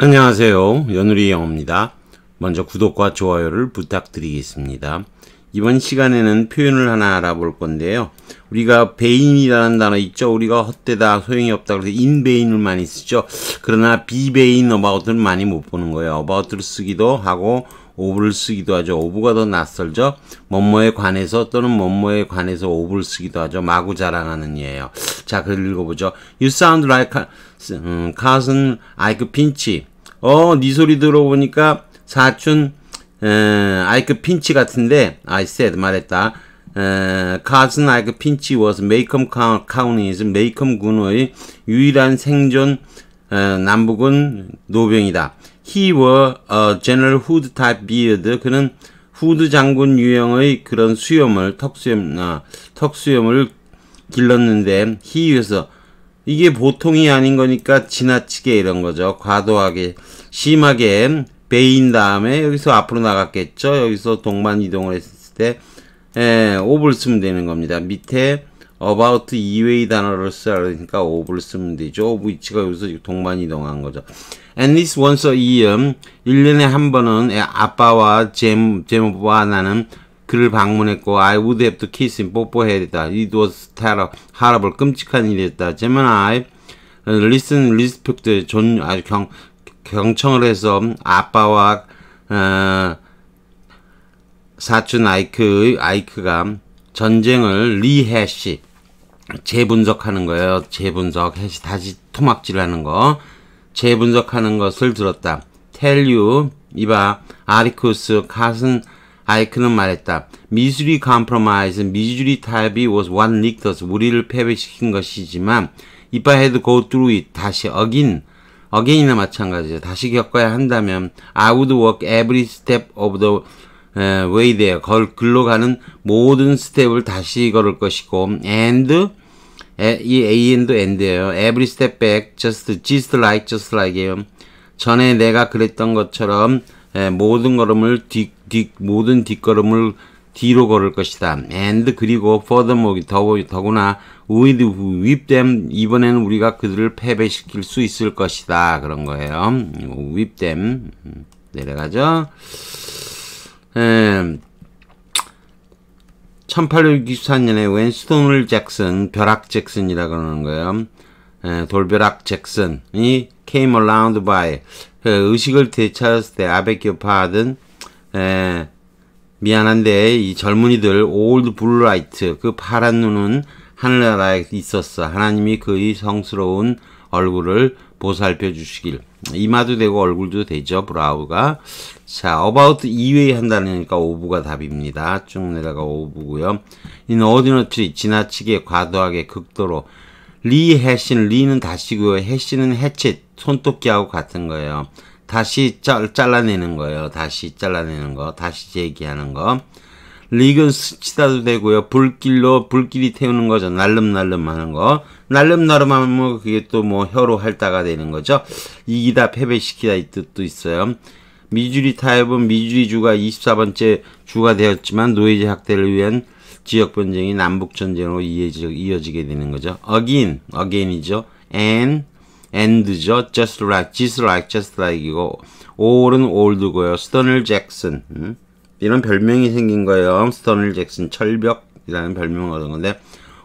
안녕하세요. 연우리 영어입니다. 먼저 구독과 좋아요를 부탁드리겠습니다. 이번 시간에는 표현을 하나 알아볼 건데요. 우리가 배인이라는 단어 있죠? 우리가 헛되다, 소용이 없다 그래서 인베인을 많이 쓰죠. 그러나 비베인 어바웃을 많이 못 보는 거예요. 어바웃을 쓰기도 하고 오브를 쓰기도 하죠. 오브가 더 낯설죠. 뭐뭐에 관해서 또는 뭐뭐에 관해서 오브를 쓰기도 하죠. 마구 자랑하는 예예요. 자, 글 읽어보죠. You sound like 음, cousin 아이크 핀치. 어, 네 소리 들어보니까 사촌 음, 아이크 핀치 같은데 I said 말했다. 카슨 아이크 핀치 워스 메이컴 카운티즈 메이컴 군의 유일한 생존 에, 남북은 노병이다. He were a General Hood type beard. 그는 후드 장군 유형의 그런 수염을 턱수염 아, 턱수염을 길렀는데 히유에서 이게 보통이 아닌 거니까 지나치게 이런 거죠. 과도하게 심하게 베인 다음에 여기서 앞으로 나갔겠죠. 여기서 동반 이동을 했을 때 에, 예, 오블 쓰면 되는 겁니다. 밑에 about 이외의 단어를 쓰라니까 오브를 쓰면 되죠. 오브 위치가 여기서 동반 이동한 거죠. At l e s once a year, 1년에 한 번은 아빠와 잼, 잼과 나는 그를 방문했고 I would have to kiss him, 뽀뽀해야 됐다. It was terrible, horrible, 끔찍한 일이었다. 잼은 I, listen, respect, 존, 아주 경, 경청을 해서 아빠와 어, 사촌 아이크, 아이크가 전쟁을 리해시 재분석하는 거예요. 재분석, 다시 토막질하는 거. 재분석하는 것을 들었다. tell you, 이봐, 아리쿠스, 카슨, 아이크는 말했다. 미술이 c o m p r o 미술이 타협이 was one nictus, 우리를 패배시킨 것이지만 if I had go through it, 다시 again, again이나 마찬가지죠. 다시 겪어야 한다면 I would work every step of the 에, way there 걸, 글로 가는 모든 스텝을 다시 걸을 것이고 and 에, 이 a and and예요. every step back just just like just like예요. 전에 내가 그랬던 것처럼 에, 모든 걸음을 뒤, 뒤 모든 뒷걸음을 뒤로 걸을 것이다. and 그리고 furthermore 더, 더구나 with with them 이번에는 우리가 그들을 패배시킬 수 있을 것이다. 그런 거예요. with them 음, 내려가죠. 1864년에 예. 웬스톤을 잭슨, 벼락 잭슨이라고 그러는 거예요. 에, 예, 돌벼락 잭슨이 came around by 그 의식을 되찾았을 때 아베교 파든 에, 미안한데 이 젊은이들 old b l u 그 파란 눈은 하늘나라에 있었어 하나님이 그의 성스러운 얼굴을 보살펴 주시길 이마도 되고 얼굴도 되죠. 브라우가. 자, about 이외에 한다니까 그러니까 오브가 답입니다. 쭉 내다가 오브고요. in ordinary 지나치게 과도하게 극도로 리 해신 리는 다시고요. 해신은 해체 손톱기하고 같은 거예요. 다시 잘, 잘라내는 거예요. 다시 잘라내는 거. 다시 재기하는 거. 리그 스치다도 되고요. 불길로 불길이 태우는 거죠. 날름날름 하는 거. 날름날름 하면 뭐 그게 또 뭐 혀로 할다가 되는 거죠. 이기다 패배시키다 이 뜻도 있어요. 미주리 타협은 미주리 주가 24번째 주가 되었지만 노예제 확대를 위한 지역 분쟁이 남북 전쟁으로 이어지게 되는 거죠. again, again이죠. and, and죠. just like, just like, just like이고 올은올드고요 스터널 잭슨. 음? 이런 별명이 생긴 거예요. 스터널 잭슨 철벽이라는 별명을 얻은 건데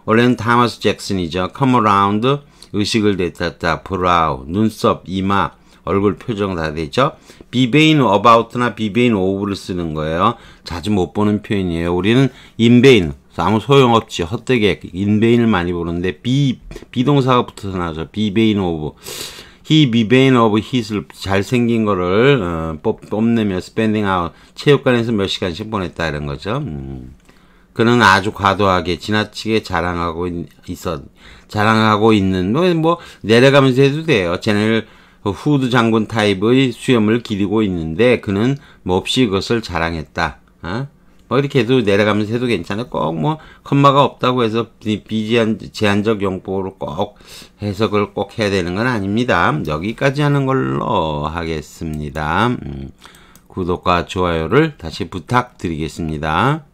원래는 타마스 잭슨이죠. Come around 의식을 되찾다 브라우 눈썹 이마 얼굴 표정 다 되죠. 비베인 어바웃나 비베인 오브를 쓰는 거예요. 자주 못 보는 표현이에요. 우리는 인베인 아무 소용없지 헛되게 인베인을 많이 보는데 비 비동사가 붙어서 나죠. 비베인 오브 he bevain of h i s 잘생긴 거를 어, 뽑, 내며 spending out 체육관에서 몇 시간씩 보냈다 이런 거죠. 음. 그는 아주 과도하게 지나치게 자랑하고 있어 자랑하고 있는 뭐, 뭐 내려가면서 해도 돼요. 제넬 네 후드 장군 타입의 수염을 기리고 있는데 그는 몹시 그것을 자랑했다. 어? 뭐 이렇게 해도 내려가면서 해도 괜찮아요. 꼭 뭐 컴마가 없다고 해서 비제한, 제한적 용법으로 꼭 해석을 꼭 해야 되는 건 아닙니다. 여기까지 하는 걸로 하겠습니다. 음, 구독과 좋아요를 다시 부탁드리겠습니다.